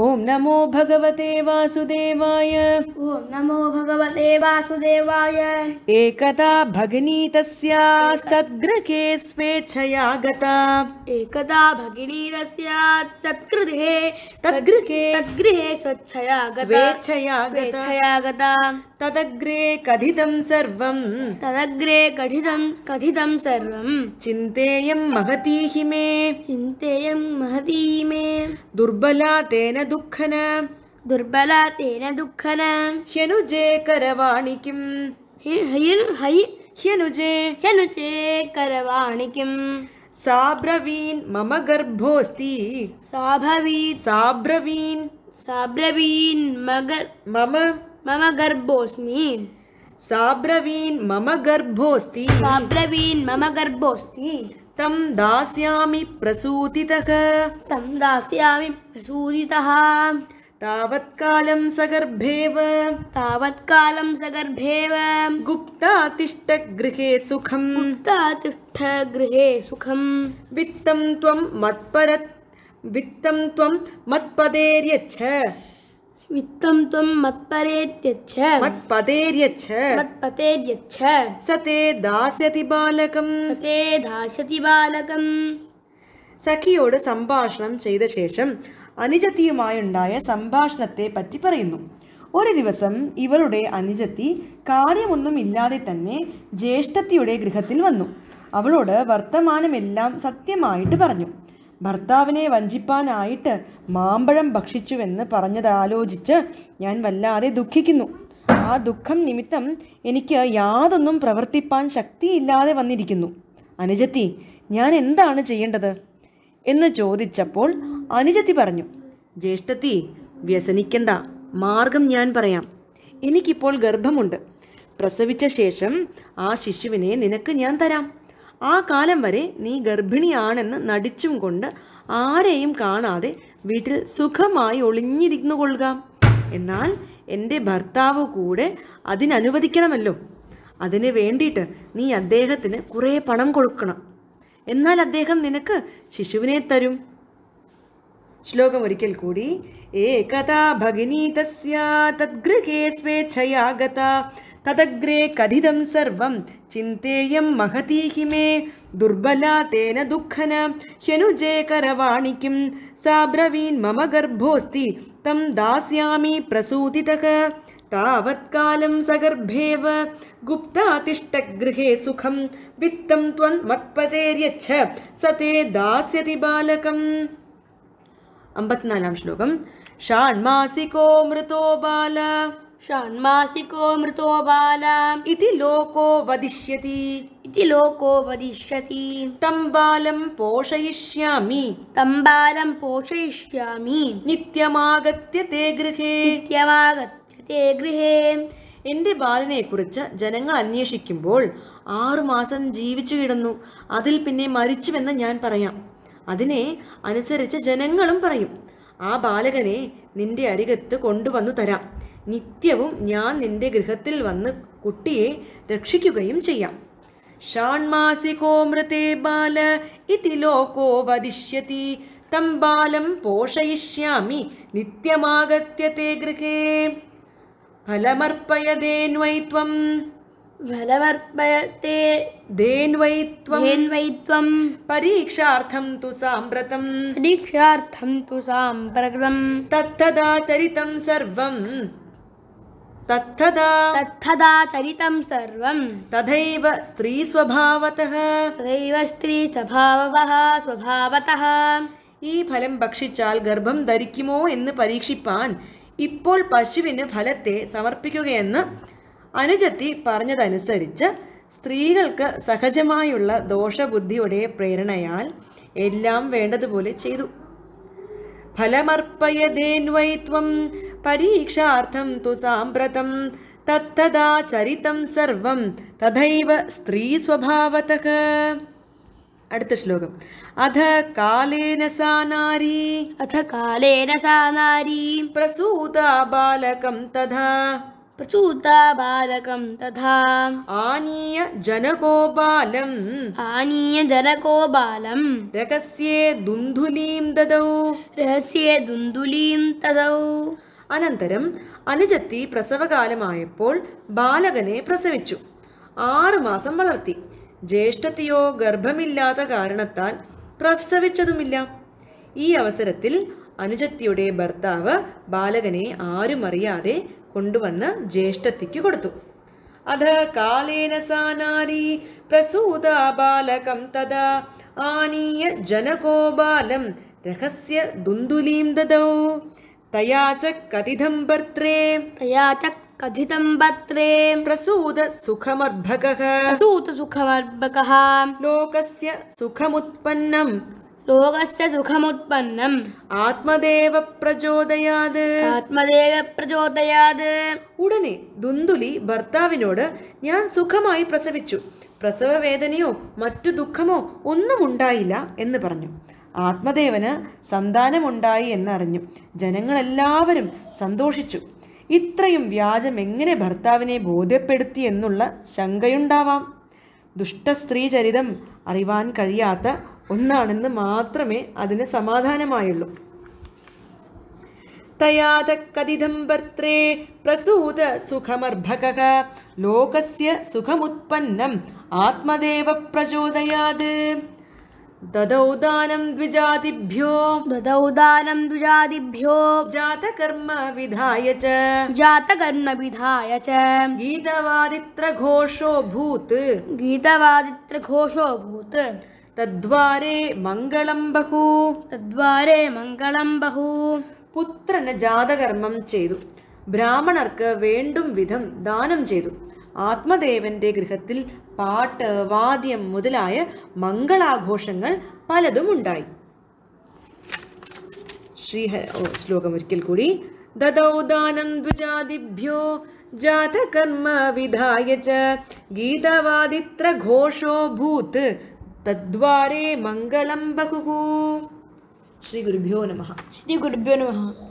ॐ नमो भगवते वासुदेवाय ॐ नमो भगवते वासुदेवाय एकदा भगिनी तस्याके स्वेच्छया गता एकदा भगिनी तस्याे स्वेच्छया स्वेच्छया स्वेच्छया गता तदग्रे कथितं सर्वं तदग्रे कथितं कथितं सर्वं चिन्तेयं महती हि मे चिन्तेयं महती मे दुर्बला तेन दुर्बला तेन साब्रवीन् मम गर्भोऽस्ति साभवी साब्रवीन् साब्रवीन् मगर्भोऽस्मि साब्रवीन् मम गर्भोऽस्ति साब्रवीन् मम गर्भोऽस्मि दास्यामि प्रसूतितः तं दास्यामि प्रसूदितः तावत्कालं सगर्भे गुप्ता तिष्ठ गृहे सुखं वित्तं त्वं वित्तं त्वं मत्पदेर्यच्छ വിത്തം ത്വം മത്പരേര്യച്ഛ മത്പതേര്യച്ഛ മത്പതേര്യച്ഛ സതേ ദാസ്യതി ബാലകം സതേ ദാസ്യതി ബാലകം സഖിയോട് സംഭാഷണം ചെയ്ത ശേഷം അനുജത്തിയുമായുണ്ടായ സംഭാഷണത്തെ പറ്റി പറയുന്നു ഒരു ദിവസം ഇവളുടെ അനുജത്തി കാര്യമൊന്നും ഇല്ലാതെ തന്നെ ജ്യേഷ്ഠത്തിയുടെ ഗൃഹത്തിൽ വന്നു അവളോട് വർത്തമാനമെല്ലാം സത്യമായിട്ട് പറഞ്ഞു ഭർത്താവിനെ വഞ്ചിപ്പാനായിട്ട് മാമ്പഴം ഭക്ഷിച്ചുവെന്ന് പറഞ്ഞതാലോചിച്ച് ഞാൻ വല്ലാതെ ദുഃഖിക്കുന്നു ആ ദുഃഖം നിമിത്തം എനിക്ക് യാതൊന്നും പ്രവർത്തിപ്പാൻ ശക്തിയില്ലാതെ വന്നിരിക്കുന്നു അനുജത്തി ഞാൻ എന്താണ് ചെയ്യേണ്ടത് എന്ന് ചോദിച്ചപ്പോൾ അനുജത്തി പറഞ്ഞു ജ്യേഷ്ഠത്തി വ്യസനിക്കണ്ട മാർഗം ഞാൻ പറയാം എനിക്കിപ്പോൾ ഗർഭമുണ്ട് പ്രസവിച്ച ശേഷം ആ ശിശുവിനെ നിനക്ക് ഞാൻ തരാം ആ കാലം വരെ നീ ഗർഭിണിയാണെന്ന് നടിച്ചും കൊണ്ട് ആരെയും കാണാതെ വീട്ടിൽ സുഖമായി ഒളിഞ്ഞിരുന്നു കൊള്ളുക എന്നാൽ എൻ്റെ ഭർത്താവ് കൂടെ അതിനനുവദിക്കണമല്ലോ അതിന് വേണ്ടിയിട്ട് നീ അദ്ദേഹത്തിന് കുറേ പണം കൊടുക്കണം എന്നാൽ അദ്ദേഹം നിനക്ക് ശിശുവിനെ തരും श्लोकमरिकिल्कूडि एकथा भगिनी तस्या तद्गृहे स्वेच्छया गता तदग्रे कथितं सर्वं चिन्तेयं महती मे दुर्बला तेन दुःखन ह्यनुजे करवाणिकीं सा ब्रवीन् मम गर्भोऽस्ति तं दास्यामि प्रसूतितः तावत्कालं सगर्भेव गर्भेव गृहे सुखं वित्तं त्वं मत्पतेर्यच्छ स ते दास्यति बालकम् അമ്പത്തിനാലാം ശ്ലോകം ഷാൺമാസികോ മൃതോ ബാല ഷാൺമാസികോ മൃതോ ബാല ഇതി ലോകോ വദിഷ്യതി ഇതി ലോകോ വദിഷ്യതി തം ബാലം പോഷയിഷ്യാമി തം ബാലം പോഷയിഷ്യാമി നിത്യമാഗത്യ തേ ഗൃഹേ നിത്യമാഗത്യ തേ ഗൃഹേ ബാലനെ കുറിച്ച് ജനങ്ങൾ അന്വേഷിക്കുമ്പോൾ ആറുമാസം ജീവിച്ചു കിടന്നു അതിൽ പിന്നെ മരിച്ചുവെന്ന് ഞാൻ പറയാം അതിനെ അനുസരിച്ച് ജനങ്ങളും പറയും ആ ബാലകനെ നിന്റെ അരികത്ത് കൊണ്ടുവന്നു തരാം നിത്യവും ഞാൻ നിന്റെ ഗൃഹത്തിൽ വന്ന് കുട്ടിയെ രക്ഷിക്കുകയും ചെയ്യാം ഷാൺമാസികോ ബാല ഇതി ലോകോ വദിഷ്യതി തം ബാലം പോഷയിഷ്യാമി നിത്യമാഗത്യത്തെ ഗൃഹേ ഫലമർപ്പയതേന്വൈത്വം వలవర్ప్యతే దేన్వైత్వం దేన్వైత్వం పరీక్షార్థం తు సామ్రతం పరీక్షార్థం తు సాంబర్గతం తత్థదాచరితం సర్వం తత్థదా తత్థదాచరితం సర్వం తథైవ స్త్రీ స్వభావతః తథైవ స్త్రీ స్వభావవః స్వభావతః ఈ ఫలం బక్షిచాల్ గర్భం దరికిమో എന്നു పరీక్ష ิป ാൻ ഇപ്പോൾ പശുവിനെ ഫലത്തെ സമർപ്പിക്കുകയെന്ന അനുജത്തി പറഞ്ഞതനുസരിച്ച് സ്ത്രീകൾക്ക് സഹജമായുള്ള ദോഷബുദ്ധിയുടെ പ്രേരണയാൽ എല്ലാം വേണ്ടതുപോലെ ചെയ്തു ഫലമർപ്പയതേന്വൈത്വം പരീക്ഷാർത്ഥം തു സാമ്പ്രതം തത്തതാ ചരിതം സർവം തഥൈവ സ്ത്രീ സ്വഭാവത അടുത്ത ശ്ലോകം അധ കാലേന സാ അധ കാലേന സാ പ്രസൂത ബാലകം തഥാ प्रसूता തഥാ तथा आनीय जनकोबालम् आनीय जनकोबालम् रकस्ये दुन्दुलीं ददौ रहस्ये दुन्दुलीं അനന്തരം അനുജത്തി പ്രസവകാലമായപ്പോൾ ബാലകനെ പ്രസവിച്ചു ആറുമാസം വളർത്തി ജ്യേഷ്ഠത്തിയോ ഗർഭമില്ലാത്ത കാരണത്താൽ പ്രസവിച്ചതുമില്ല ഈ അവസരത്തിൽ അനുജത്തിയുടെ ഭർത്താവ് ബാലകനെ ആരും അറിയാതെ കൊണ്ടുവന്ന് ജ്യേഷ്ഠത്തിക്ക് കൊടുത്തു അധ കാലേന സാനാരി പ്രസൂത ബാലകം തഥാ ആനീയ ജനകോ ബാലം രഹസ്യ ദുന്ദുലീം ദദൗ തയാച ച കഥിതം ഭർത്രേ തയാ ച കഥിതം ഭർത്രേ പ്രസൂത സുഖമർഭകഃ പ്രസൂത സുഖമർഭകഃ ലോകസ്യ സുഖമുത്പന്നം ലോകസ്യ ആത്മദേവ പ്രചോദയാത് ആത്മദേവ പ്രചോദയാത് ഉടനെ ദുന്തുലി ഭർത്താവിനോട് ഞാൻ സുഖമായി പ്രസവിച്ചു പ്രസവ വേദനയോ മറ്റു ദുഃഖമോ ഒന്നും ഉണ്ടായില്ല എന്ന് പറഞ്ഞു ആത്മദേവന് സന്താനമുണ്ടായി എന്നറിഞ്ഞു ജനങ്ങളെല്ലാവരും സന്തോഷിച്ചു ഇത്രയും വ്യാജം എങ്ങനെ ഭർത്താവിനെ ബോധ്യപ്പെടുത്തി എന്നുള്ള ശങ്കയുണ്ടാവാം ദുഷ്ട അറിവാൻ കഴിയാത്ത ഒന്നാണെന്ന് മാത്രമേ അതിന് സമാധാനമായുള്ളൂ തയാത കഥിതം ഭർത്രേ പ്രസൂത സുഖമർഭക ലോകസ്യ സുഖമുത്പന്നം ആത്മദേവ പ്രചോദയാത് ദദൗദാനം ദ്വിജാതിഭ്യോ ദദൗദാനം ദ്വിജാതിഭ്യോ ജാതകർമ്മ വിധായ ച ജാതകർമ്മ വിധായ ച ഗീതവാദിത്ര ഘോഷോ ഭൂത് ഗീതവാദിത്ര ഘോഷോ ഭൂത് തദ്വാരേ മംഗളം ബഹു തദ്വാരേ മംഗളം ബഹു പുത്രന് ജാതകർമ്മം ചെയ്തു ബ്രാഹ്മണർക്ക് വേണ്ടും വിധം ദാനം ചെയ്തു ആത്മദേവന്റെ ഗൃഹത്തിൽ പാട്ട് വാദ്യം മുതലായ മംഗളാഘോഷങ്ങൾ പലതും ഉണ്ടായി ശ്രീഹ ശ്ലോകം ഒരിക്കൽ കൂടി ദദൗ ദാനം ദ്വിജാതിഭ്യോ ജാതകർമ്മ വിധായ ഗീതവാദിത്ര ഘോഷോ ഭൂത് तद्वारे मङ्गलं बहुः श्रीगुरुभ्यो नमः श्रीगुरुभ्यो नमः